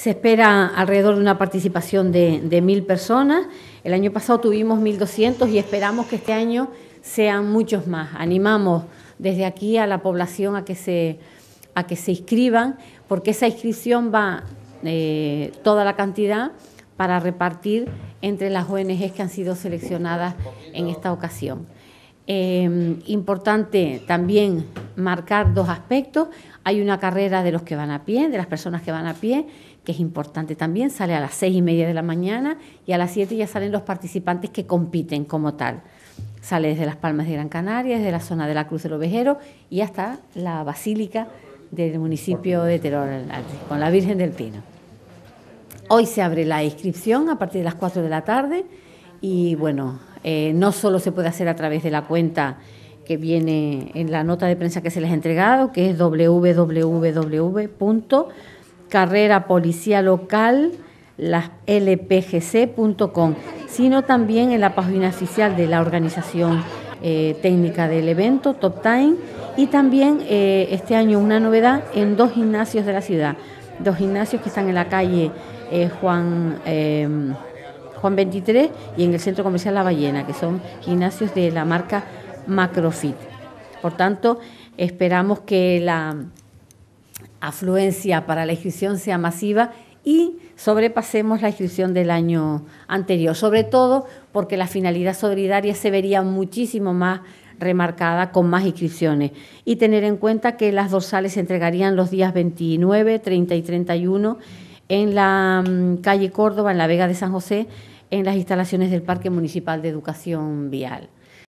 Se espera alrededor de una participación de, mil personas. El año pasado tuvimos 1.200 y esperamos que este año sean muchos más. Animamos desde aquí a la población a que se, a que se inscriban, porque esa inscripción va eh, toda la cantidad para repartir entre las ONGs que han sido seleccionadas en esta ocasión. Eh, importante también marcar dos aspectos. Hay una carrera de los que van a pie, de las personas que van a pie, que es importante también, sale a las seis y media de la mañana y a las siete ya salen los participantes que compiten como tal. Sale desde las Palmas de Gran Canaria, desde la zona de la Cruz del Ovejero y hasta la Basílica del municipio de Teror, con la Virgen del Pino. Hoy se abre la inscripción a partir de las cuatro de la tarde y bueno, eh, no solo se puede hacer a través de la cuenta que viene en la nota de prensa que se les ha entregado, que es www.carrerapolicialocal.lpgc.com, sino también en la página oficial de la organización eh, técnica del evento, Top Time, y también eh, este año una novedad en dos gimnasios de la ciudad, dos gimnasios que están en la calle eh, Juan... Em, Juan 23 y en el Centro Comercial La Ballena, que son gimnasios de la marca Macrofit. Por tanto, esperamos que la afluencia para la inscripción sea masiva y sobrepasemos la inscripción del año anterior, sobre todo porque la finalidad solidaria se vería muchísimo más remarcada con más inscripciones y tener en cuenta que las dorsales se entregarían los días 29, 30 y 31 en la mm, calle Córdoba, en la Vega de San José, en las instalaciones del Parque Municipal de Educación Vial.